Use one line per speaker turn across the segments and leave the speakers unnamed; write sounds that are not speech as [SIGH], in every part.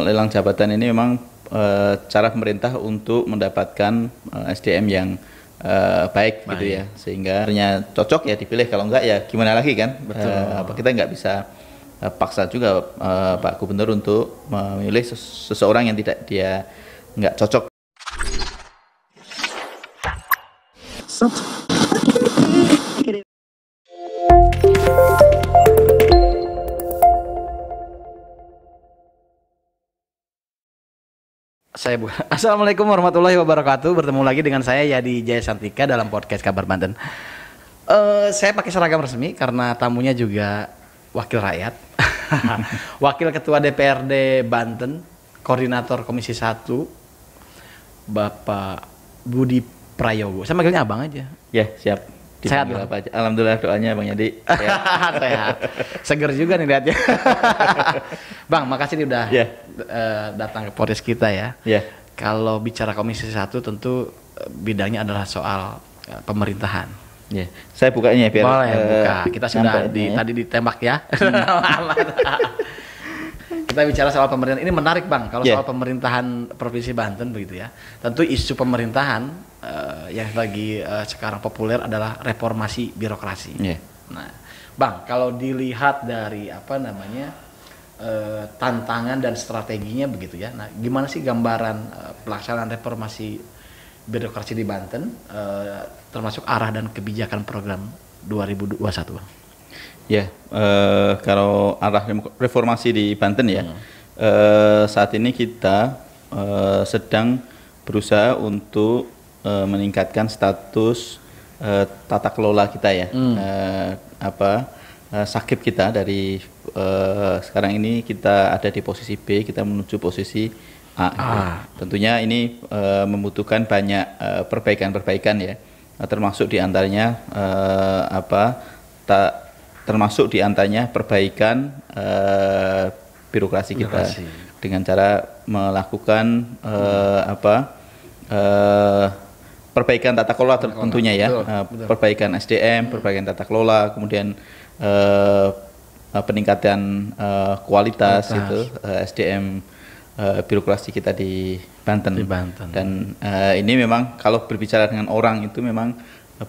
Lelang jabatan ini memang e, cara pemerintah untuk mendapatkan e, eh, SDM yang e, eh, baik, baik gitu ya, sehingga ternyata cocok ya dipilih. Kalau enggak ya gimana lagi kan? Betul. E, kita nggak bisa e, paksa juga e, Pak Gubernur untuk memilih seseorang yang tidak dia nggak cocok.
Saya Bu. [LAUGHS] Assalamualaikum warahmatullahi wabarakatuh. Bertemu lagi dengan saya Yadi Jaya Santika dalam podcast Kabar Banten. Uh, saya pakai seragam resmi karena tamunya juga wakil rakyat. [LAUGHS] wakil Ketua DPRD Banten, Koordinator Komisi 1 Bapak Budi Prayogo. Saya manggilnya Abang aja. Ya, yeah, siap. Sehat bro. apa aja? Alhamdulillah doanya Bang Yadi. Sehat. [LAUGHS] sehat. Seger juga nih lihatnya. [LAUGHS] bang, makasih nih udah yeah. Iya. datang ke podcast kita ya. Yeah. Kalau bicara Komisi satu tentu bidangnya adalah soal eh, pemerintahan. Yeah. Saya bukanya ya biar Boleh uh, buka. Kita sudah di, ya. tadi ditembak ya.
Hmm. [LAUGHS]
kita bicara soal pemerintahan ini menarik bang kalau yeah. soal pemerintahan provinsi Banten begitu ya tentu isu pemerintahan uh, yang lagi uh, sekarang populer adalah reformasi birokrasi yeah. nah bang kalau dilihat dari apa namanya uh, tantangan dan strateginya begitu ya nah gimana sih gambaran uh, pelaksanaan reformasi birokrasi di Banten uh, termasuk arah dan kebijakan program 2021 bang
Ya, uh, kalau arah reformasi di Banten ya, hmm. uh, saat ini kita uh, sedang berusaha untuk uh, meningkatkan status uh, tata kelola kita ya, hmm. uh, apa uh, sakit kita dari uh, sekarang ini kita ada di posisi B, kita menuju posisi A. Ah. Tentunya ini uh, membutuhkan banyak perbaikan perbaikan-perbaikan ya, termasuk diantaranya uh, apa tak termasuk diantaranya perbaikan uh, birokrasi kita birokrasi. dengan cara melakukan uh, hmm. apa uh, perbaikan tata kelola tentunya ya betul, perbaikan SDM hmm. perbaikan tata kelola kemudian uh, peningkatan uh, kualitas, kualitas. itu uh, SDM uh, birokrasi kita di Banten. Di Banten. Dan uh, ini memang kalau berbicara dengan orang itu memang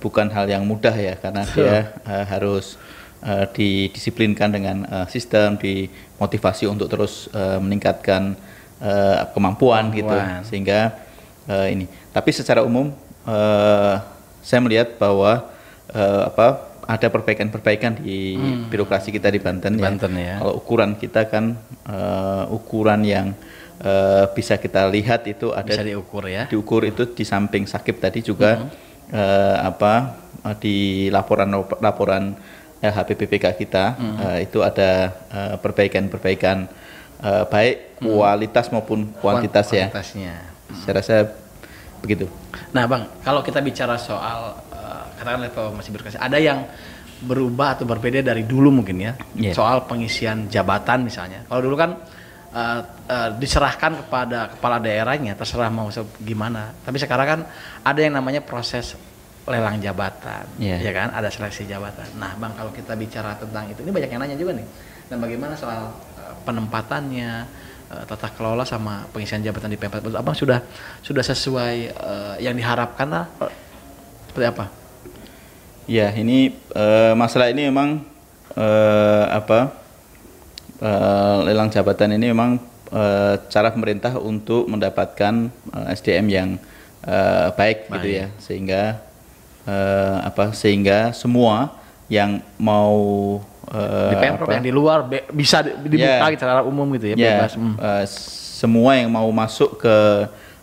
bukan hal yang mudah ya karena so. dia uh, harus uh, didisiplinkan dengan uh, sistem, dimotivasi untuk terus uh, meningkatkan uh, kemampuan gitu, sehingga uh, ini. Tapi secara umum uh, saya melihat bahwa uh, apa ada perbaikan-perbaikan di hmm. birokrasi kita di Banten. Di ya. ya. Kalau ukuran kita kan uh, ukuran yang uh, bisa kita lihat itu ada bisa diukur ya. Diukur itu di samping sakit tadi juga hmm. uh, apa di laporan laporan LHPPPK eh, kita hmm. uh, itu ada eh, perbaikan-perbaikan uh, baik hmm. kualitas maupun kuantitas ya. Hmm. Saya rasa begitu. Nah, Bang,
kalau kita bicara soal uh, katakan level masih berkasih, ada yang berubah atau berbeda dari dulu mungkin ya. Yeah. Soal pengisian jabatan misalnya. Kalau dulu kan uh, uh, diserahkan kepada kepala daerahnya terserah mau gimana. Tapi sekarang kan ada yang namanya proses lelang jabatan, yeah. ya kan? Ada seleksi jabatan. Nah, bang, kalau kita bicara tentang itu, ini banyak yang nanya juga nih. Dan bagaimana soal eh, penempatannya, eh, tata kelola sama pengisian jabatan di Pemkot? Abang sudah sudah sesuai uh, yang diharapkan lah? Seperti apa?
Ya, ini uh, masalah ini memang uh, apa? Uh, lelang jabatan ini memang uh, cara pemerintah untuk mendapatkan uh, SDM yang uh, baik, baik gitu ya, sehingga uh, apa sehingga semua yang mau uh, di pemprov yang di luar bisa dibuka yeah, gitu, secara umum gitu ya yeah, bebas. Hmm. Uh, semua yang mau masuk ke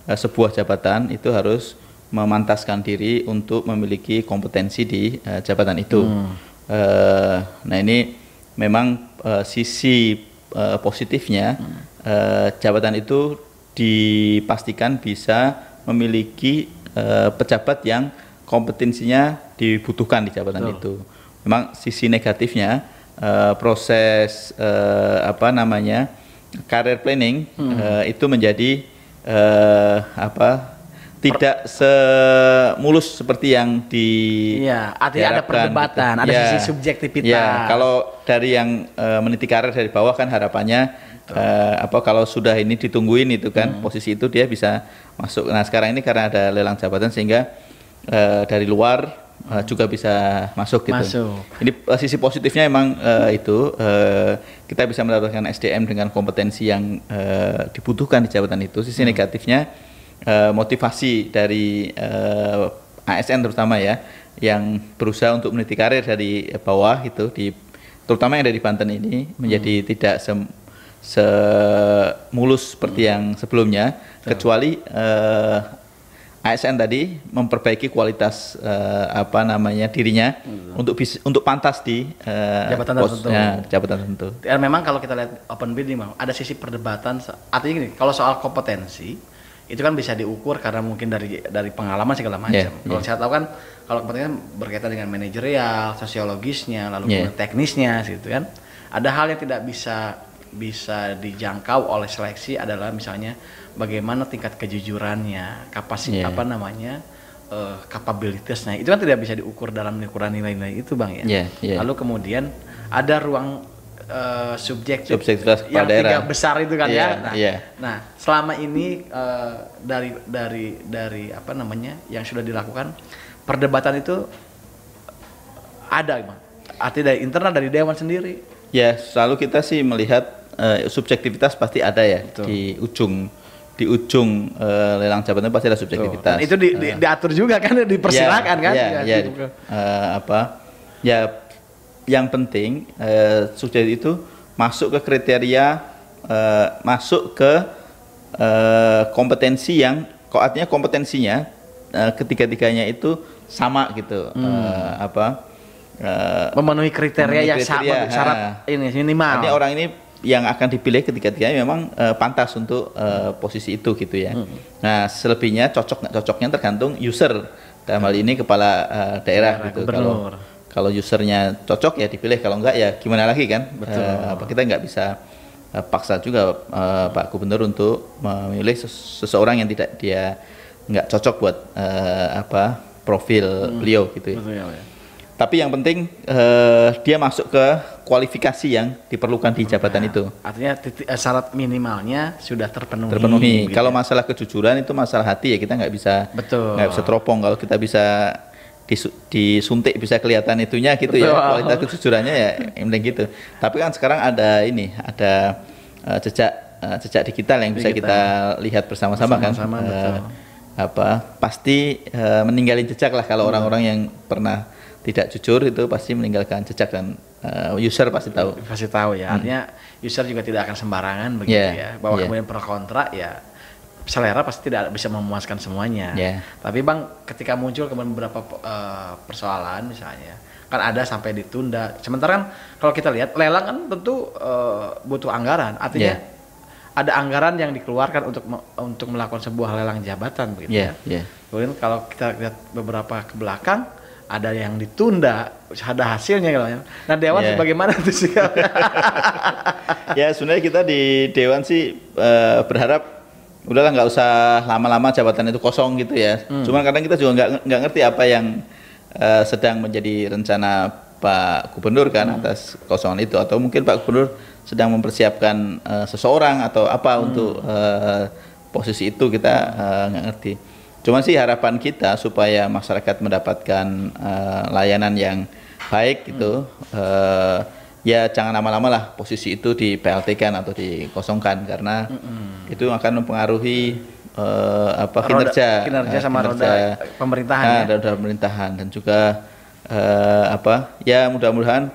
uh, sebuah jabatan itu harus memantaskan diri untuk memiliki kompetensi di uh, jabatan itu. Hmm. Uh, nah ini memang uh, sisi uh, positifnya hmm. uh, jabatan itu dipastikan bisa memiliki uh, pejabat yang kompetensinya dibutuhkan di jabatan Betul. itu. Memang sisi negatifnya uh, proses uh, apa namanya career planning hmm. uh, itu menjadi uh, apa tidak semulus seperti yang di Iya, artinya ada gitu. perdebatan, gitu. ada ya, sisi iya. subjektivitas. Ya, kalau dari yang uh, meniti karir dari bawah kan harapannya uh, apa kalau sudah ini ditungguin itu kan hmm. posisi itu dia bisa masuk. Nah, sekarang ini karena ada lelang jabatan sehingga uh, dari luar uh, juga bisa masuk gitu. Masuk. Ini uh, eh, sisi positifnya emang uh, itu uh, kita bisa mendapatkan SDM dengan kompetensi yang uh, dibutuhkan di jabatan itu. Sisi hmm. negatifnya uh, motivasi dari uh, ASN terutama ya yang berusaha untuk meniti karir dari bawah itu di terutama yang dari Banten ini menjadi hmm. tidak sem semulus seperti hmm. yang sebelumnya Tuh. kecuali uh, ASN tadi memperbaiki kualitas uh, apa namanya dirinya hmm. untuk bis, untuk pantas di uh, jabatan tertentu. Ya, jabatan tertentu.
Ya, memang kalau kita lihat open bidding memang ada sisi perdebatan artinya gini, kalau soal kompetensi itu kan bisa diukur karena mungkin dari dari pengalaman segala macam. Yeah, kalau ya. saya tahu kan kalau kepentingan berkaitan dengan manajerial, sosiologisnya, lalu yeah. Ya. teknisnya gitu kan. Ada hal yang tidak bisa bisa dijangkau oleh seleksi adalah misalnya bagaimana tingkat kejujurannya, kapasitas yeah. apa namanya, uh, kapabilitasnya. Itu kan tidak bisa diukur dalam ukuran nilai-nilai itu, bang ya. Yeah, yeah. Lalu kemudian ada ruang uh, eh, subjek yang daerah. besar itu kan yeah, ya. Nah, yeah. nah, selama ini uh, dari dari dari apa namanya yang sudah dilakukan perdebatan itu ada, bang. Artinya dari internal dari dewan sendiri.
Ya, yeah, selalu kita sih melihat subjektivitas pasti ada ya Betul. di ujung di ujung uh, lelang jabatan pasti ada subjektivitas. Dan itu di, di, eh. diatur juga kan,
ya, dipersilakan yeah, kan? ya yeah, iya, ya, gitu,
uh, apa? Ya, yang penting uh, subjek itu masuk ke kriteria, uh, masuk ke uh, kompetensi yang, artinya kompetensinya uh, ketiga-tiganya itu sama gitu, hmm. uh, apa? Uh, memenuhi kriteria memenuhi yang sama, sama syarat ini minimal. Artinya orang ini yang akan dipilih ketiga-tiganya memang uh, pantas untuk uh, posisi itu gitu ya. Hmm. Nah selebihnya cocok nggak cocoknya tergantung user dalam hal ini kepala uh, daerah, daerah gitu. Kalau kalau usernya cocok ya dipilih kalau nggak ya gimana lagi kan? Betul. Uh, kita nggak bisa uh, paksa juga uh, Pak Gubernur untuk memilih seseorang yang tidak dia nggak cocok buat uh, apa profil hmm. beliau gitu ya. Betul, ya. Tapi yang penting uh, dia masuk ke kualifikasi yang diperlukan di jabatan nah, itu.
Artinya titik, eh, syarat minimalnya sudah
terpenuhi. Terpenuhi. Gitu. Ya. Kalau masalah kejujuran itu masalah hati ya kita nggak bisa nggak bisa teropong kalau kita bisa disuntik bisa kelihatan itunya gitu ya, Betul. ya kualitas kejujurannya ya yang penting gitu. Tapi kan sekarang ada ini ada uh, jejak uh, jejak digital yang bisa kita, kita lihat bersama-sama, bersama kan. uh, betul. apa pasti uh, meninggalin jejak lah kalau orang orang-orang yang pernah tidak jujur itu pasti meninggalkan jejak dan uh, user pasti tahu. Pasti tahu ya. Hmm. Artinya user juga tidak akan sembarangan begitu yeah. ya. Bahwa yeah. kemudian per
kontrak ya selera pasti tidak bisa memuaskan semuanya. Yeah. Tapi Bang ketika muncul kemudian beberapa uh, persoalan misalnya kan ada sampai ditunda. Sementara kan kalau kita lihat lelang kan tentu uh, butuh anggaran. Artinya yeah. ada anggaran yang dikeluarkan untuk untuk melakukan sebuah lelang jabatan begitu yeah. ya. Yeah. Kemudian kalau kita lihat beberapa ke belakang ada yang ditunda, ada hasilnya kalau gitu. Nah dewan yeah. Iya. bagaimana tuh sih?
[LAUGHS] ya sebenarnya kita di dewan sih uh, berharap udahlah nggak usah lama-lama jabatan itu kosong gitu ya. Hmm. Cuman kadang kita juga nggak nggak ngerti apa yang uh, sedang menjadi rencana Pak Gubernur kan hmm. atas kosongan itu atau mungkin Pak Gubernur sedang mempersiapkan uh, seseorang atau apa hmm. untuk uh, posisi itu kita nggak uh, ngerti. Cuma sih harapan kita supaya masyarakat mendapatkan uh, layanan yang baik gitu. Hmm. Uh, ya jangan lama-lama lah posisi itu di PLT kan atau dikosongkan karena
hmm.
itu akan mempengaruhi uh, apa roda, kinerja kinerja sama kinerja, roda pemerintahan nah, ya. roda pemerintahan dan juga uh, apa ya mudah-mudahan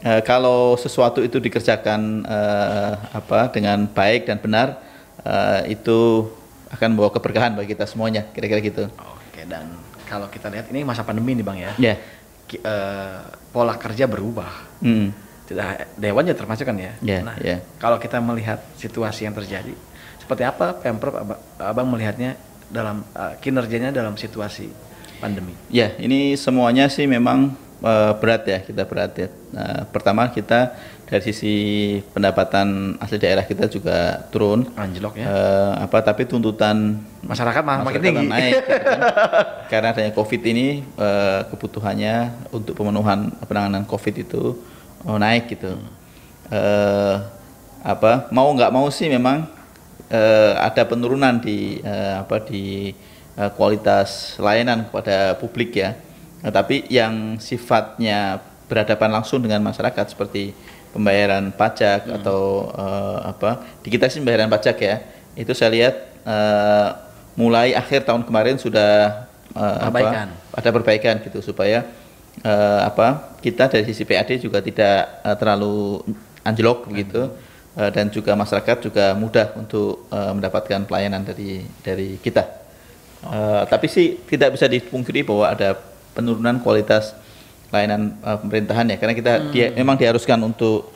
uh, kalau sesuatu itu dikerjakan uh, apa dengan baik dan benar uh, itu akan membawa keberkahan bagi kita semuanya kira-kira gitu oke dan kalau kita lihat ini masa pandemi nih bang ya yeah. Iya. pola kerja berubah mm.
tidak dewan juga termasuk kan ya yeah, nah yeah. kalau kita melihat situasi yang terjadi seperti apa pemprov abang, abang melihatnya dalam uh, kinerjanya dalam situasi
pandemi ya yeah, ini semuanya sih memang Eh, berat ya kita berat ya. Nah, pertama kita dari sisi pendapatan asli daerah kita juga turun. Anjlok ya. Uh, apa tapi tuntutan masyarakat, masyarakat makin tinggi naik ya kan? [LAUGHS] karena adanya Covid ini uh, kebutuhannya untuk pemenuhan penanganan Covid itu oh, naik gitu. Uh, apa mau nggak mau sih memang uh, ada penurunan di uh, apa di kualitas layanan kepada publik ya Nah, tapi yang sifatnya berhadapan langsung dengan masyarakat seperti pembayaran pajak hmm. atau uh, apa di kita sih pembayaran pajak ya itu saya lihat uh, mulai akhir tahun kemarin sudah uh, apa ada perbaikan gitu supaya uh, apa kita dari sisi PAD juga tidak uh, terlalu anjlok begitu hmm. gitu uh, dan juga masyarakat juga mudah untuk uh, mendapatkan pelayanan dari dari kita uh, tapi sih tidak bisa dipungkiri bahwa ada penurunan kualitas layanan uh, pemerintahan ya karena kita hmm. dia memang diharuskan untuk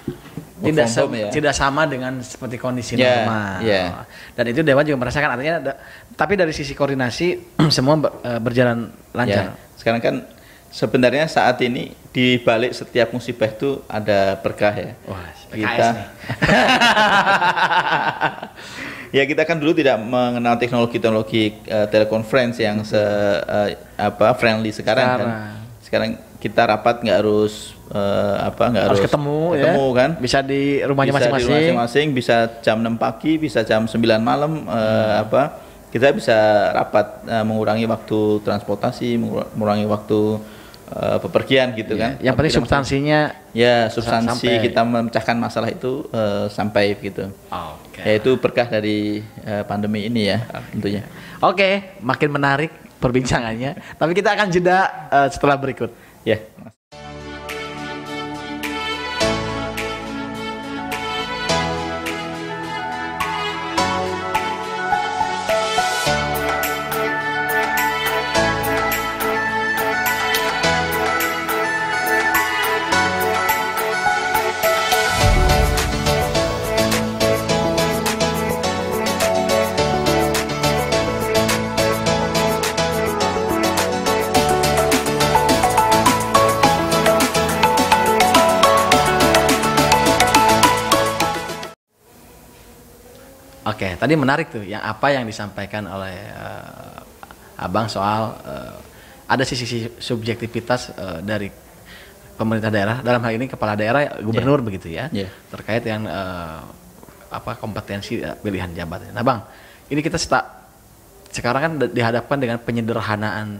tidak sama, ya. tidak
sama dengan seperti kondisi yeah, normal. Yeah. Dan itu Dewan juga merasakan artinya ada, tapi dari sisi koordinasi [CLEARS THROAT] semua eh, berjalan lancar.
Yeah. Sekarang kan sebenarnya saat ini di balik setiap musibah itu ada berkah ya. Wah, kita ya, [LAUGHS] ya kita kan dulu tidak mengenal teknologi-teknologi uh, telekonferensi yang se uh, apa friendly sekarang, kan. sekarang. kan. Sekarang kita rapat nggak harus uh, apa nggak harus, harus ketemu, ya. ketemu ya. kan bisa di rumahnya masing-masing rumah bisa jam 6 pagi bisa jam 9 malam hmm. apa kita bisa rapat uh, mengurangi waktu transportasi mengurangi waktu uh, eh, bepergian gitu ya. kan. Yang penting substansinya ya substansi sampai. kita memecahkan masalah itu uh, sampai gitu. Ah, oke. okay. Yaitu berkah dari uh, pandemi ini ya okay. tentunya. Oke, okay. makin menarik perbincangannya. Tapi
kita akan jeda uh, setelah berikut. Ya. Yeah. tadi menarik tuh yang apa yang disampaikan oleh uh, abang soal uh, ada sisi subjektivitas uh, dari pemerintah daerah dalam hal ini kepala daerah gubernur yeah. begitu ya yeah. terkait yang uh, apa kompetensi uh, pilihan jabatan. Nah bang ini kita seta, sekarang kan dihadapkan dengan penyederhanaan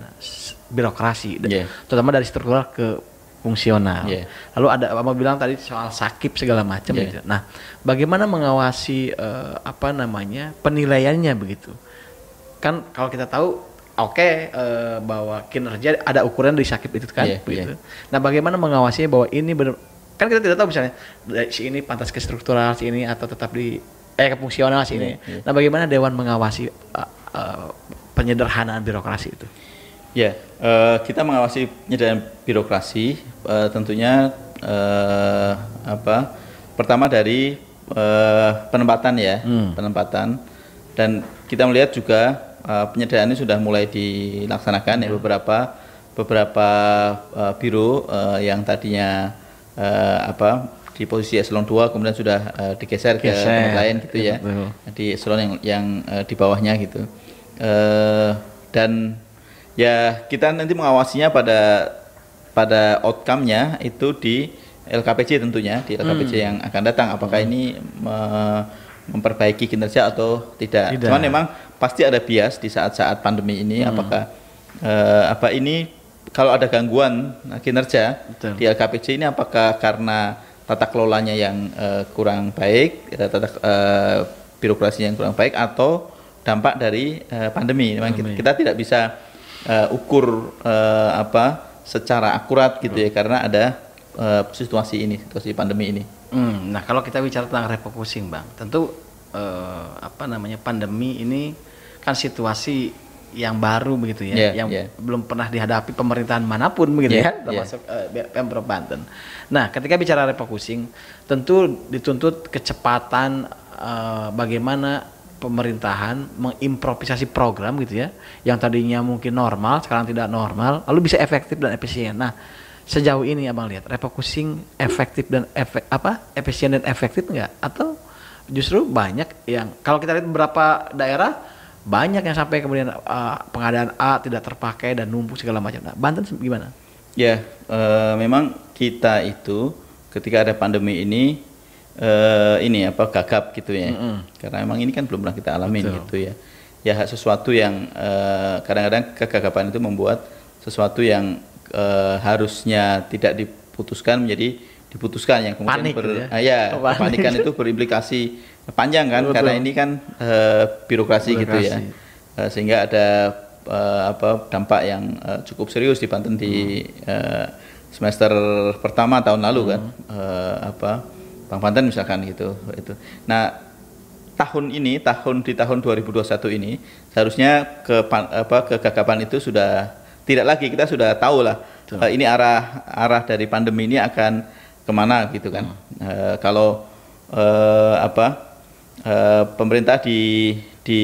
birokrasi yeah. terutama dari struktural ke fungsional. Yeah. Lalu ada apa? bilang tadi soal sakit segala macam yeah. gitu. Nah, bagaimana mengawasi uh, apa namanya penilaiannya begitu? Kan kalau kita tahu oke okay, uh, eh, bahwa kinerja ada ukuran dari sakit itu kan yeah, begitu. Yeah. Nah, bagaimana mengawasinya bahwa ini benar kan kita tidak tahu misalnya eh, si ini pantas ke struktural, si ini atau tetap di eh ke fungsional si ini. Iya, iya. Nah, bagaimana dewan mengawasi uh, uh, penyederhanaan birokrasi itu?
Ya, uh, kita mengawasi penyediaan birokrasi uh, tentunya uh, apa? Pertama dari uh, penempatan ya, hmm. penempatan dan kita melihat juga uh, penyediaan ini sudah mulai dilaksanakan ya hmm. beberapa beberapa uh, biro uh, yang tadinya uh, apa di posisi eselon 2 kemudian sudah uh, digeser Geser. ke tempat lain gitu iya, ya, di eselon yang yang uh, di bawahnya gitu. Uh, dan Ya, kita nanti mengawasinya pada pada outcome-nya itu di LKPC tentunya, di LKPC hmm. yang akan datang apakah hmm. ini me memperbaiki kinerja atau tidak. tidak. Cuman memang pasti ada bias di saat-saat pandemi ini hmm. apakah eh, apa ini kalau ada gangguan nah, kinerja Betul. di LKPC ini apakah karena tata kelolanya yang eh, kurang baik, eh, tata eh, birokrasi yang kurang baik atau dampak dari uh, pandemi. Memang Kita, kita tidak bisa uh, ukur uh, apa secara akurat gitu ya karena ada uh, situasi ini situasi pandemi ini. Hmm, nah kalau kita bicara tentang refocusing bang, tentu uh, apa namanya
pandemi ini kan situasi yang baru begitu ya, yeah, yang yeah. belum pernah dihadapi pemerintahan manapun begitu yeah, ya, ya, termasuk yeah. uh, pemprov Banten. Nah, ketika bicara refocusing, tentu dituntut kecepatan uh, bagaimana pemerintahan mengimprovisasi program gitu ya yang tadinya mungkin normal sekarang tidak normal lalu bisa efektif dan efisien nah sejauh ini abang lihat refocusing efektif dan efek apa efisien dan efektif enggak atau justru banyak yang kalau kita lihat beberapa daerah banyak yang sampai kemudian uh, pengadaan A tidak terpakai dan numpuk segala macam nah Banten gimana
ya uh, memang kita itu ketika ada pandemi ini uh, ini apa gagap gitu ya. Mm -hmm. Karena emang ini kan belum pernah kita alami gitu ya. Ya sesuatu yang kadang eh, kadang-kadang kegagapan itu membuat sesuatu yang uh, harusnya tidak diputuskan menjadi diputuskan yang kemudian Panik, ber, gitu ya, uh, ya oh, panikan itu berimplikasi panjang kan Betul. karena ini kan uh, birokrasi, birokrasi gitu ya. Uh, sehingga ada uh, apa dampak yang uh, cukup serius di Banten hmm. di uh, semester pertama tahun lalu hmm. kan uh, apa Bang Panten misalkan gitu itu. Nah tahun ini tahun di tahun 2021 ini seharusnya ke apa kegagapan itu sudah tidak lagi kita sudah tahu lah uh, ini arah arah dari pandemi ini akan kemana gitu kan uh, kalau uh, apa uh, pemerintah di di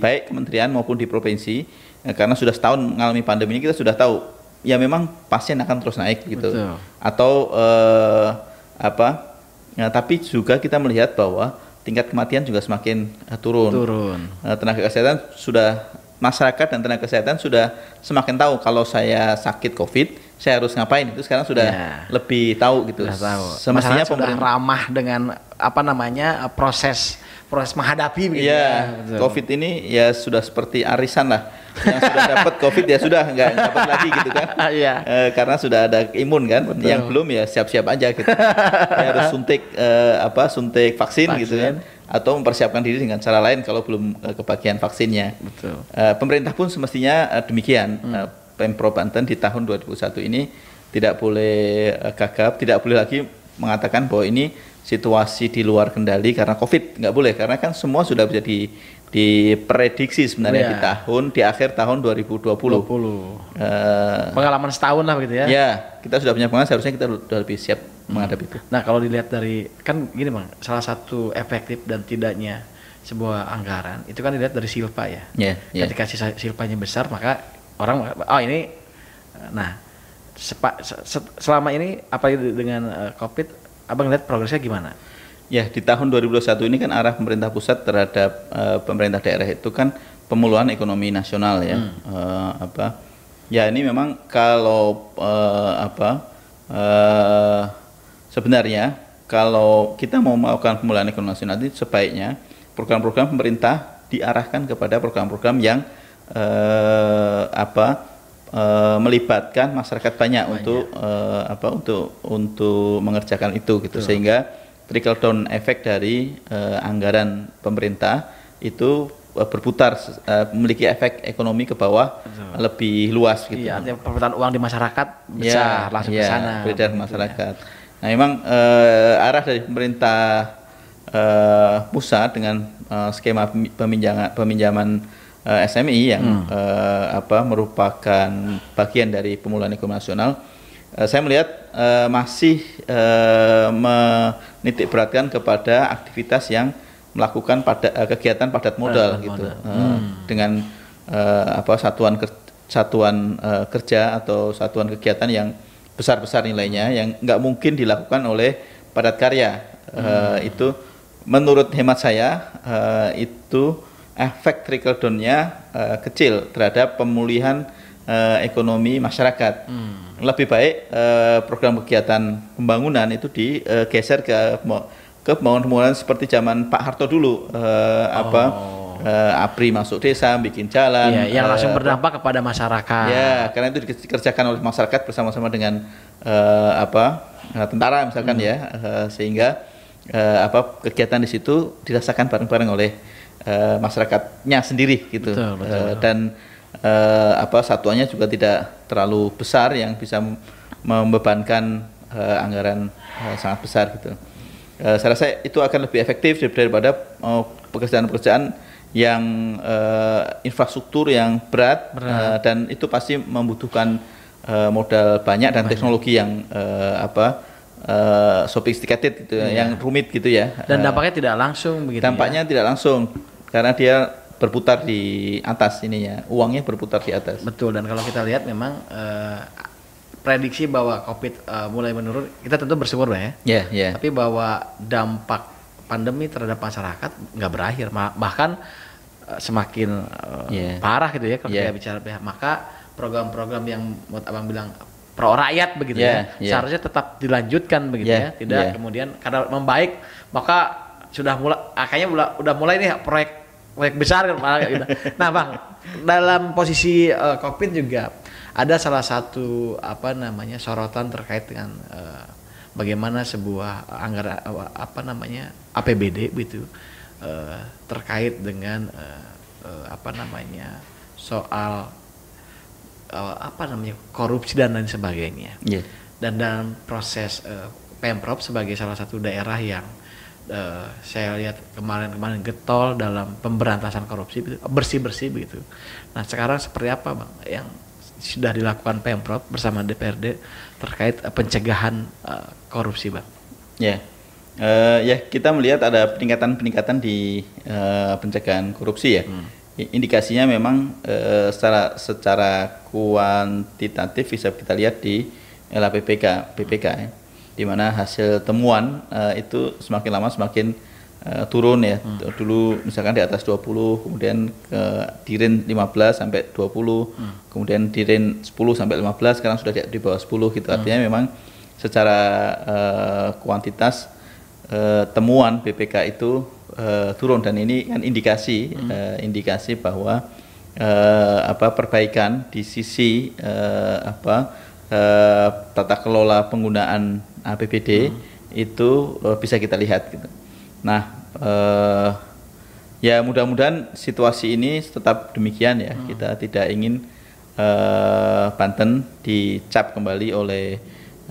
baik kementerian maupun di provinsi uh, karena sudah setahun mengalami pandemi ini kita sudah tahu ya memang pasien akan terus naik gitu Betul. atau uh, apa Nah, tapi juga kita melihat bahwa tingkat kematian juga semakin eh, turun. Turun. Eh, tenaga kesehatan sudah masyarakat dan tenaga kesehatan sudah semakin tahu kalau saya sakit COVID, saya harus ngapain. Itu sekarang sudah ya. lebih tahu gitu. Sudah tahu. Semestinya pemerintah
ramah dengan apa namanya eh, proses proses menghadapi begitu iya, ya. Covid
ini ya sudah seperti arisan lah. Yang sudah dapat Covid ya sudah nggak dapat lagi gitu kan. [LAUGHS] Iya. E, karena sudah ada imun kan. Betul. Yang belum ya siap-siap aja gitu. ya, harus [LAUGHS] suntik e, apa suntik vaksin, vaksin gitu kan atau mempersiapkan diri dengan cara lain kalau belum e, kebagian vaksinnya. Betul. E, pemerintah pun semestinya e, demikian. Hmm. E, Pemprov Banten di tahun 2021 ini tidak boleh gagap, tidak boleh lagi mengatakan bahwa ini situasi di luar kendali karena COVID nggak boleh karena kan semua sudah bisa di diprediksi sebenarnya yeah. di iya. tahun di akhir tahun 2020. 20. Uh,
pengalaman setahun lah begitu ya. Ya,
kita sudah punya pengalaman seharusnya kita sudah lebih siap hmm. menghadapi itu. Nah,
kalau dilihat dari kan gini Bang, salah satu efektif dan tidaknya sebuah anggaran itu kan dilihat dari silpa ya. Yeah, yeah. Ketika sisa silpanya besar maka orang oh ini nah sepa, se, selama ini apa dengan uh, Covid abang lihat progresnya gimana?
Ya, di tahun 2021 ini kan arah pemerintah pusat terhadap uh, pemerintah daerah itu kan pemuluhan ekonomi nasional ya. Hmm. Uh, apa? Ya, ini memang kalau uh, apa? Uh, sebenarnya kalau kita mau melakukan pemulihan ekonomi nasional itu sebaiknya program-program pemerintah diarahkan kepada program-program yang uh, apa? Eh, melibatkan masyarakat banyak, banyak. untuk uh, apa untuk untuk mengerjakan itu gitu Betul. sehingga trickle down efek dari uh, anggaran pemerintah itu berputar uh, memiliki efek ekonomi ke bawah Betul. lebih luas gitu. Iya, perputaran uang di masyarakat ya, besar ya, langsung ya, ke sana. beredar masyarakat. masyarakat. Nah, memang uh, arah dari pemerintah uh, pusat dengan uh, skema peminjaman peminjaman uh, eh, SMI yang hmm. uh, apa merupakan bagian dari pemulihan ekonomi nasional uh, saya melihat uh, masih uh, menitik beratkan kepada aktivitas yang melakukan pada uh, kegiatan padat modal padat gitu modal. Uh, dengan uh, apa satuan kerja, satuan uh, kerja atau satuan kegiatan yang besar-besar nilainya yang nggak mungkin dilakukan oleh padat karya hmm. uh, itu menurut hemat saya uh, itu efek trickle down-nya uh, eh, kecil terhadap pemulihan uh, ekonomi masyarakat. Hmm. Lebih baik uh, program kegiatan pembangunan itu digeser ke ke pembangunan seperti zaman Pak Harto dulu uh, oh. apa uh, APRI masuk desa, bikin jalan. Iya, yang uh, langsung berdampak kepada masyarakat. Ya, karena itu dikerjakan oleh masyarakat bersama-sama dengan uh, apa tentara misalkan hmm. ya, uh, sehingga uh, apa kegiatan di situ dirasakan bareng-bareng oleh Eh, masyarakatnya sendiri gitu betul, betul, eh, betul. dan uh, apa satuannya juga tidak terlalu besar yang bisa membebankan uh, anggaran uh, sangat besar gitu. Uh, saya rasa itu akan lebih efektif daripada oh, pekerjaan-pekerjaan yang uh, infrastruktur yang berat, berat. Uh, dan itu pasti membutuhkan uh, modal banyak dan banyak. teknologi yang uh, apa uh, sophisticated gitu, yeah. yang rumit gitu ya. Dan dampaknya
uh, tidak langsung begitu. Ya? Dampaknya ya?
tidak langsung karena dia berputar di atas ininya uangnya berputar di atas betul dan kalau kita lihat memang
uh, prediksi bahwa covid uh, mulai menurun kita tentu bersyukur ya yeah, yeah. tapi bahwa dampak pandemi terhadap masyarakat nggak berakhir bahkan eh, semakin yeah. Iya. parah gitu ya kalau yeah. bicara pihak maka program-program yang buat abang bilang pro rakyat begitu yeah, ya yeah. seharusnya tetap dilanjutkan begitu yeah, ya tidak yeah. kemudian karena membaik maka sudah mulai akhirnya ah, udah mulai nih proyek proyek besar kan malah gitu. Nah bang, dalam posisi uh, kokpit juga ada salah satu apa namanya sorotan terkait dengan uh, bagaimana sebuah anggaran eh, apa namanya APBD gitu uh, terkait dengan uh, uh, apa namanya soal uh, apa namanya korupsi dan lain sebagainya. Yeah. Dan dalam proses uh, Pemprov sebagai salah satu daerah yang uh, saya lihat kemarin-kemarin getol dalam pemberantasan korupsi bersih-bersih begitu. Nah, sekarang seperti apa, Bang? Yang sudah dilakukan Pemprov bersama DPRD terkait uh, pencegahan uh, korupsi, Bang.
Ya. Yeah. Uh, ya, kita melihat ada peningkatan-peningkatan di uh, pencegahan korupsi ya. Hmm. Indikasinya memang uh, secara secara kuantitatif bisa kita lihat di LAPPK, PPK ya di mana hasil temuan uh, itu semakin lama semakin uh, turun ya. Hmm. Dulu misalkan di atas 20, kemudian ke dirin 15 sampai 20, hmm. kemudian dirin 10 sampai 15, sekarang sudah di, di bawah 10 gitu. Hmm. Artinya memang secara uh, kuantitas uh, temuan BPK itu uh, turun dan ini kan indikasi hmm. uh, indikasi bahwa uh, apa perbaikan di sisi uh, apa Eh, tata kelola penggunaan APBD hmm. itu eh, bisa kita lihat gitu. Nah, eh, ya mudah-mudahan situasi ini tetap demikian ya. Hmm. Kita tidak ingin eh, Banten dicap kembali oleh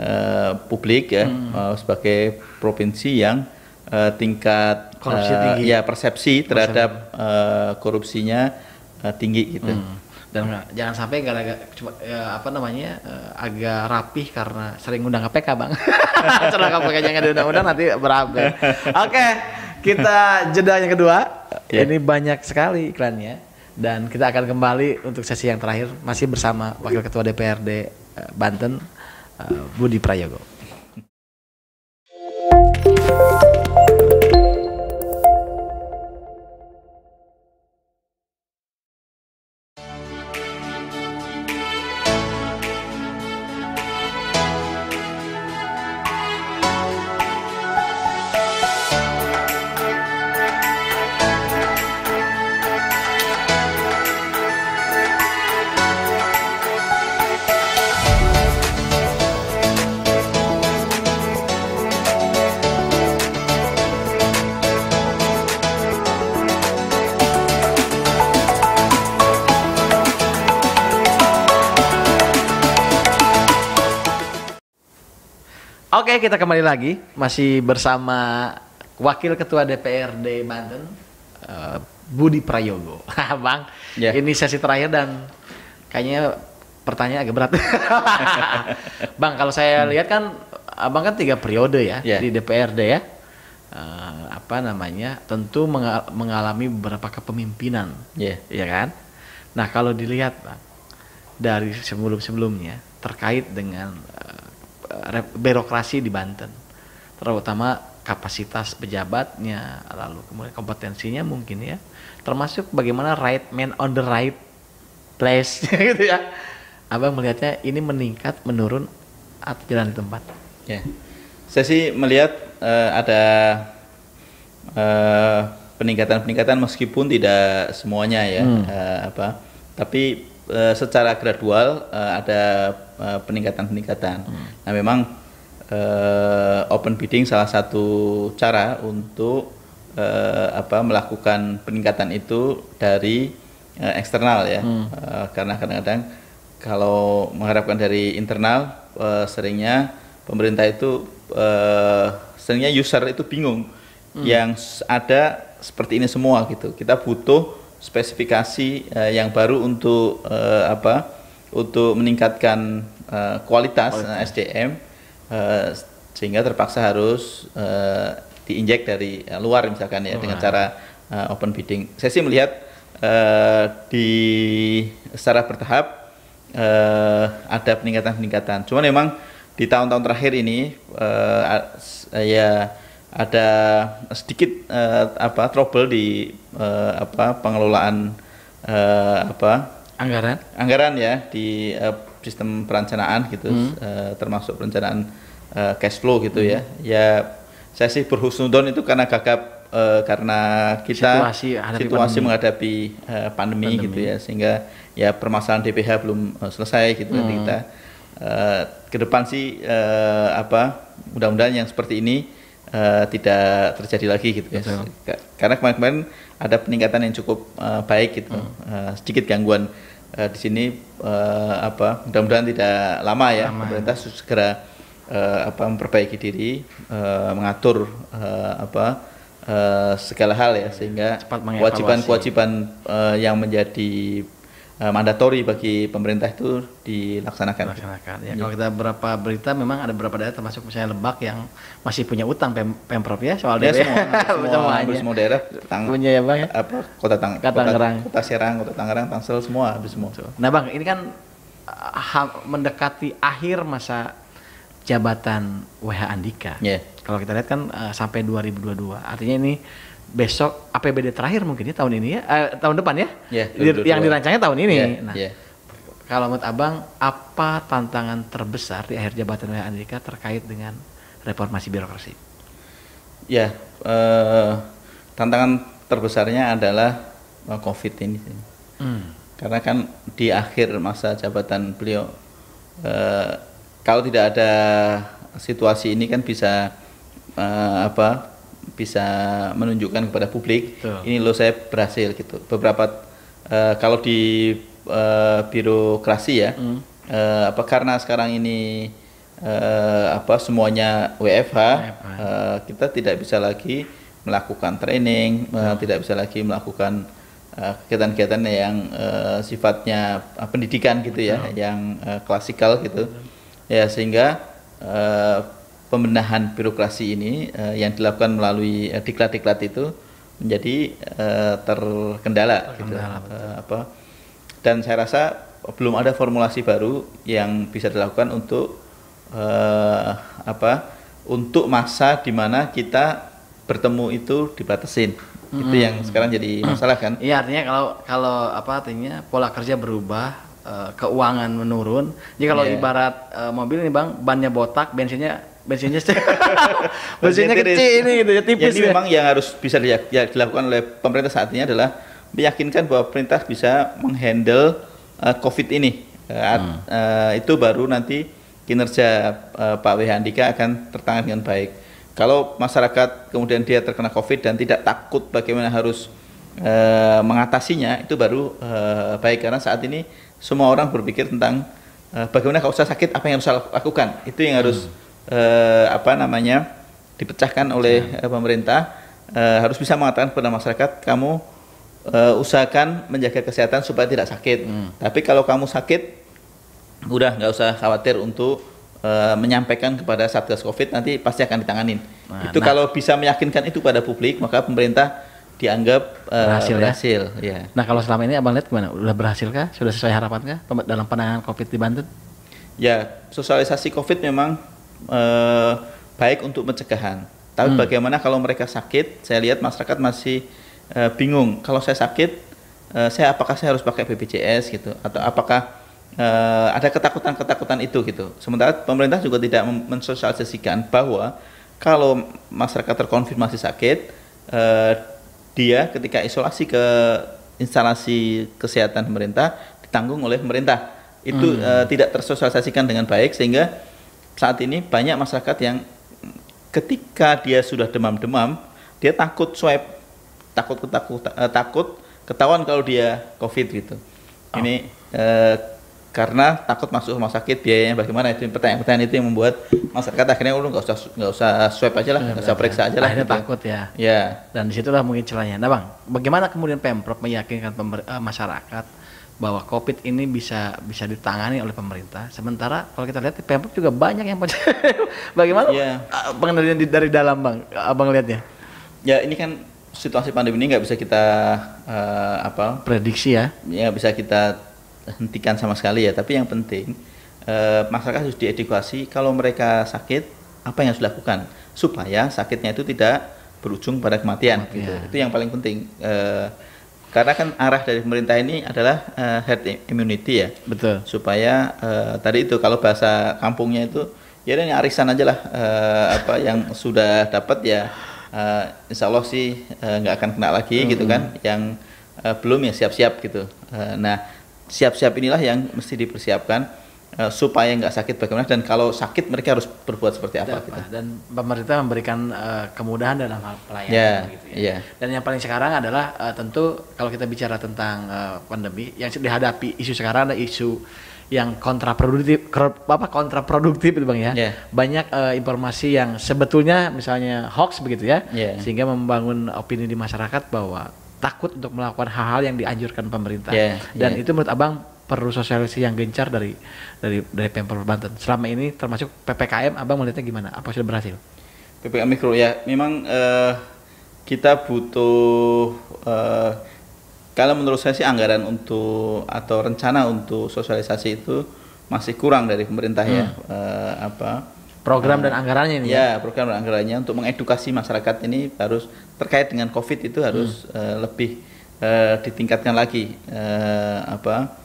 eh, publik ya hmm. eh, sebagai provinsi yang eh, tingkat korupsi eh, ya persepsi terhadap uh, korupsinya uh, tinggi gitu. Hmm dan
jangan sampai gara-gara cuma ya, apa namanya uh, agak rapih karena sering undang KPK bang [LAUGHS] karena KPK jangan diundang-undang nanti berabe oke okay, kita jeda yang kedua yeah. ini banyak sekali iklannya dan kita akan kembali untuk sesi yang terakhir masih bersama wakil ketua DPRD
uh, eh, Banten uh, Budi Prayogo.
kita kembali lagi masih bersama Wakil Ketua DPRD Banten uh, Budi Prayogo. [LAUGHS] Bang, yeah. ini sesi terakhir dan kayaknya pertanyaan agak berat. [LAUGHS] Bang, kalau saya hmm. lihat kan Abang kan tiga periode ya yeah. di DPRD ya. Uh, apa namanya? Tentu mengal mengalami beberapa kepemimpinan. ya yeah. kan? Nah, kalau dilihat Bang, dari sebelum-sebelumnya terkait dengan Eh, birokrasi di Banten terutama kapasitas pejabatnya lalu kemudian kompetensinya mungkin ya termasuk bagaimana right man on the right place [LAUGHS] gitu ya abang melihatnya ini meningkat menurun atau jalan di tempat
ya saya sih melihat uh, ada peningkatan eh, peningkatan-peningkatan meskipun tidak semuanya ya hmm. uh, apa tapi uh, secara gradual uh, ada Eh, peningkatan-peningkatan. Hmm. Nah, memang uh, open bidding salah satu cara untuk uh, apa melakukan peningkatan itu dari uh, eksternal ya. Hmm. Uh, karena kadang-kadang kalau mengharapkan dari internal uh, seringnya pemerintah itu uh, seringnya user itu bingung hmm. yang ada seperti ini semua gitu. Kita butuh spesifikasi uh, yang baru untuk uh, apa? untuk meningkatkan uh, kualitas SDM eh, uh, eh, sehingga terpaksa harus uh, diinjek dari uh, luar misalkan ya oh, dengan cara uh, open bidding. Saya sih melihat uh, di secara bertahap uh, ada peningkatan-peningkatan. Cuma memang di tahun-tahun terakhir ini uh, ya ada sedikit uh, apa trouble di uh, apa pengelolaan uh, apa anggaran anggaran ya di uh, sistem perencanaan gitu hmm. uh, termasuk perencanaan uh, cash flow gitu hmm. ya ya saya sih berhusnudon itu karena gagap uh, karena kita situasi, situasi pandemi. menghadapi uh, pandemi, pandemi gitu ya sehingga ya permasalahan DPH belum uh, selesai gitu hmm. kita uh, ke depan sih uh, apa mudah-mudahan yang seperti ini uh, tidak terjadi lagi gitu ya. Betul. ya karena kemarin-kemarin ada peningkatan yang cukup uh, baik gitu. Hmm. Uh, sedikit gangguan uh, di sini uh, apa mudah-mudahan tidak lama ya lama, pemerintah ya. segera uh, apa memperbaiki diri, uh, mengatur uh, apa uh, segala hal ya sehingga kewajiban-kewajiban uh, yang menjadi uh, mandatori bagi pemerintah itu dilaksanakan. dilaksanakan. Ya, ya. Kalau
kita berapa berita memang ada beberapa daerah termasuk misalnya Lebak yang masih punya utang
Pem Pemprov ya soal ya, Semua, [LAUGHS] semua, semua, semua daerah tang, punya ya Bang ya. Apa kota Tang kota, Tangerang. Kota, kota Serang, Kota Tangerang, Tangsel semua habis semua. Nah Bang, ini kan ah, ha,
mendekati akhir masa jabatan WH Andika. Yeah. Kalau kita lihat kan uh, sampai 2022. Artinya ini besok APBD terakhir mungkin ya tahun ini ya eh, tahun depan ya
yeah, yang dirancangnya tahun ini yeah, nah yeah.
kalau menurut abang apa tantangan terbesar di akhir jabatan Wilayah Andika terkait dengan
reformasi birokrasi ya yeah, uh, tantangan terbesarnya adalah eh, covid ini hmm. karena kan di akhir masa jabatan beliau uh, kalau tidak ada situasi ini kan bisa uh, apa bisa menunjukkan kepada publik Betul. ini lo saya berhasil gitu. Beberapa uh, kalau di uh, birokrasi ya hmm. uh, apa karena sekarang ini uh, apa semuanya WFH, WFH. Uh, kita tidak bisa lagi melakukan training, hmm. uh, tidak bisa lagi melakukan kegiatan-kegiatan uh, yang uh, sifatnya uh, pendidikan gitu ya, yang uh, klasikal gitu. Betul. Ya sehingga uh, pembenahan birokrasi ini uh, yang dilakukan melalui uh, diklat-diklat itu menjadi uh, eh, terkendala, terkendala gitu uh, apa dan saya rasa belum ada formulasi baru yang bisa dilakukan untuk uh, apa untuk masa di mana kita bertemu itu dibatasin itu hmm. yang sekarang jadi masalah kan iya artinya kalau kalau apa artinya pola kerja berubah keuangan menurun jadi kalau yeah. ibarat
mobil ini bang bannya botak bensinnya [LAUGHS] bensinnya bensinnya kecil ini gitu ya tipis jadi ya. memang
yang harus bisa dilakukan oleh pemerintah saat ini adalah meyakinkan bahwa pemerintah bisa menghandle uh, covid ini hmm. uh, itu baru nanti kinerja uh, Pak WH Andika akan tertangani dengan baik kalau masyarakat kemudian dia terkena covid dan tidak takut bagaimana harus uh, mengatasinya itu baru uh, baik karena saat ini semua orang berpikir tentang uh, bagaimana kalau saya sakit apa yang harus saya lakukan itu yang harus hmm eh, apa namanya dipecahkan oleh ya. eh, pemerintah eh, harus bisa mengatakan kepada masyarakat kamu eh, usahakan menjaga kesehatan supaya tidak sakit. Hmm. Tapi kalau kamu sakit udah nggak usah khawatir untuk eh, menyampaikan kepada satgas covid nanti pasti akan ditanganin nah, itu nah. kalau bisa meyakinkan itu pada publik maka pemerintah dianggap uh, berhasil, ya? ya.
Nah kalau selama ini abang lihat gimana? sudah berhasil kah? Sudah sesuai harapan kah dalam penanganan covid di Banten?
Ya sosialisasi covid memang eh, baik untuk pencegahan. Tapi hmm. bagaimana kalau mereka sakit? Saya lihat masyarakat masih eh, bingung. Kalau saya sakit, eh, saya apakah saya harus pakai BPJS gitu atau apakah eh, ada ketakutan-ketakutan itu gitu. Sementara pemerintah juga tidak mensosialisasikan bahwa kalau masyarakat terkonfirmasi sakit, eh, dia ketika isolasi ke instalasi kesehatan pemerintah ditanggung oleh pemerintah. Itu hmm. uh, tidak tersosialisasikan dengan baik sehingga saat ini banyak masyarakat yang ketika dia sudah demam-demam, dia takut swab, takut ketakut eh, takut ketahuan kalau dia COVID gitu. Oh. Ini eh, karena takut masuk rumah sakit biayanya bagaimana itu pertanyaan-pertanyaan itu yang membuat masyarakat akhirnya ulung nggak usah nggak usah swab aja lah iya, nggak usah periksa aja lah gitu. takut ya ya dan
disitulah mungkin celahnya nah bang bagaimana kemudian pemprov meyakinkan eh, masyarakat bahwa COVID ini bisa bisa ditangani oleh pemerintah. Sementara
kalau kita lihat Pemprov juga banyak yang [LAUGHS] bagaimana yeah. Iya. pengendalian dari dalam bang, abang lihatnya? Ya ini kan situasi pandemi ini nggak bisa kita uh, apa? Prediksi ya? Ya bisa kita hentikan sama sekali ya. Tapi yang penting uh, masyarakat harus diedukasi kalau mereka sakit apa yang harus dilakukan supaya sakitnya itu tidak berujung pada kematian. Gitu. kematian. Gitu. Itu yang paling penting. Uh, karena kan arah dari pemerintah ini adalah uh, herd immunity ya. Betul. Supaya uh, tadi itu kalau bahasa kampungnya itu ya ini arisan aja lah uh, apa yang sudah dapat ya uh, insya Allah sih nggak uh, akan kena lagi hmm gitu kan. Yang uh, belum ya siap-siap gitu. Uh, nah siap-siap inilah yang mesti dipersiapkan Eh, supaya nggak sakit bagaimana dan kalau sakit mereka harus berbuat seperti apa, apa. Gitu.
dan pemerintah memberikan uh, kemudahan dalam hal pelayanan yeah, gitu ya yeah. dan yang paling sekarang adalah uh, tentu kalau kita bicara tentang uh, pandemi yang dihadapi isu sekarang ada isu yang kontraproduktif apa kontraproduktif itu bang ya yeah. banyak uh, informasi yang sebetulnya misalnya hoax begitu ya yeah. sehingga membangun opini di masyarakat bahwa takut untuk melakukan hal-hal yang dianjurkan pemerintah yeah, dan yeah. itu menurut abang perlu sosialisasi yang gencar dari dari dari pemprov Banten. Selama ini termasuk ppkm, abang melihatnya gimana? Apa sudah berhasil?
ppkm mikro ya, memang uh, kita butuh uh, kalau menurut saya sih anggaran untuk atau rencana untuk sosialisasi itu masih kurang dari pemerintah ya. hmm. ya uh, apa program uh, dan anggarannya ini ya, ya program dan anggarannya untuk mengedukasi masyarakat ini harus terkait dengan covid itu harus hmm. uh, lebih uh, ditingkatkan lagi uh, apa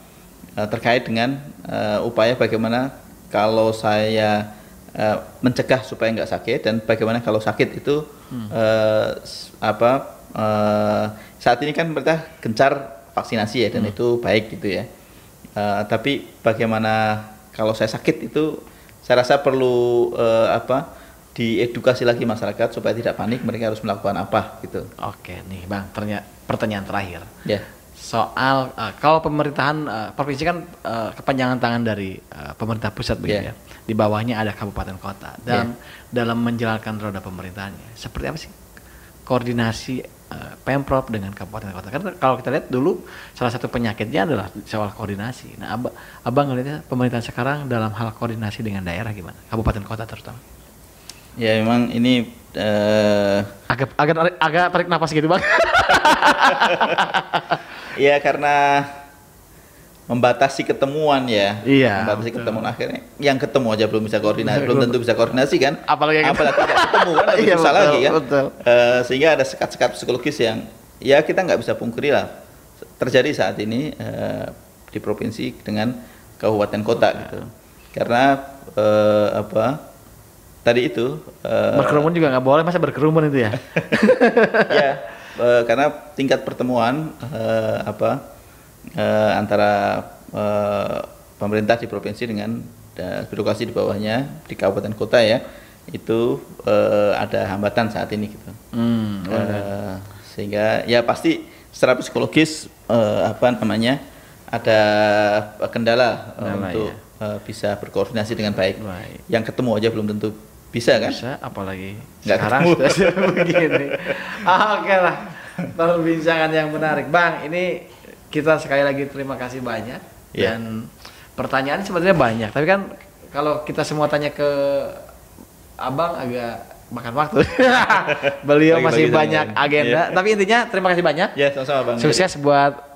Eh, terkait dengan uh, upaya bagaimana kalau saya uh, mencegah supaya nggak sakit dan bagaimana kalau sakit itu hmm. uh, apa uh, saat ini kan pemerintah gencar vaksinasi ya dan hmm. itu baik gitu ya uh, tapi bagaimana kalau saya sakit itu saya rasa perlu uh, apa diedukasi lagi masyarakat supaya tidak panik mereka harus melakukan apa gitu oke nih bang ternyata pertanyaan terakhir ya yeah
soal uh, kalau pemerintahan uh, provinsi kan uh, kepanjangan tangan dari uh, pemerintah pusat begitu yeah. ya. Di bawahnya ada kabupaten kota. dan yeah. dalam menjalankan roda pemerintahannya seperti apa sih koordinasi uh, Pemprov dengan kabupaten kota? Karena kalau kita lihat dulu salah satu penyakitnya adalah soal koordinasi. Nah, Abang Abang ngelihatnya pemerintahan sekarang dalam hal koordinasi dengan daerah gimana? Kabupaten kota terutama.
Ya, memang ini uh... agak
agak agak tarik napas gitu, Bang. [LAUGHS]
Iya karena membatasi ketemuan ya. Iya. Membatasi ketemuan akhirnya yang ketemu aja belum bisa koordinasi, belum tentu bisa koordinasi kan. Apalagi yang apalagi tidak ketemu kan [LAUGHS] lebih iya, susah betul, lagi kan. Betul. Uh, sehingga ada sekat-sekat psikologis yang ya kita nggak bisa pungkiri lah terjadi saat ini uh, di provinsi dengan kabupaten kota okay. Iya. gitu. Karena uh, apa? Tadi itu uh, berkerumun juga nggak boleh masa
berkerumun itu ya.
[LAUGHS] ya uh, karena tingkat pertemuan uh, apa uh, antara uh, pemerintah di provinsi dengan uh, birokrasi di bawahnya di kabupaten kota ya itu uh, ada hambatan saat ini gitu. Hmm, uh, sehingga ya pasti secara psikologis uh, apa namanya ada kendala uh, untuk ya. bisa berkoordinasi dengan baik. baik. Yang ketemu aja belum tentu bisa kan? Bisa, apalagi Nggak sekarang
[LAUGHS] begini. Ah, oke lah perbincangan yang menarik. Bang, ini kita sekali lagi terima kasih banyak yeah. dan pertanyaan sebenarnya banyak, tapi kan kalau kita semua tanya ke Abang agak makan waktu. [LAUGHS] Beliau Bagi -bagi masih banyak agenda, yeah. tapi intinya terima kasih banyak. Ya, yeah, sama-sama Bang. Sukses buat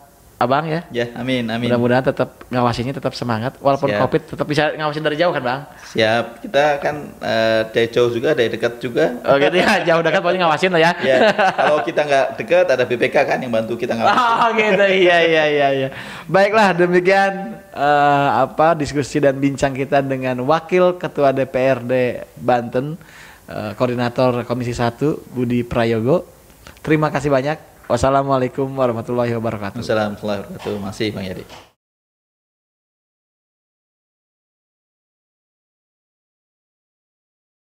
abang ya.
Ya, amin, amin. Mudah-mudahan
tetap ngawasinya tetap semangat walaupun Siap. covid tetap bisa
ngawasin dari jauh kan bang. Siap, kita kan uh, dari jauh juga, dari dekat juga. Oh gitu ya, jauh dekat pokoknya ngawasin lah ya. [LAUGHS] ya. Kalau kita nggak dekat ada BPK kan yang bantu kita ngawasin. [LAUGHS]
Oh gitu, iya iya iya. iya. Baiklah demikian uh, apa diskusi dan bincang kita dengan Wakil Ketua DPRD Banten, uh, Koordinator Komisi 1 Budi Prayogo. Terima kasih banyak Wassalamualaikum warahmatullahi wabarakatuh. Wassalamualaikum warahmatullahi wabarakatuh. Masih Bang Yadi.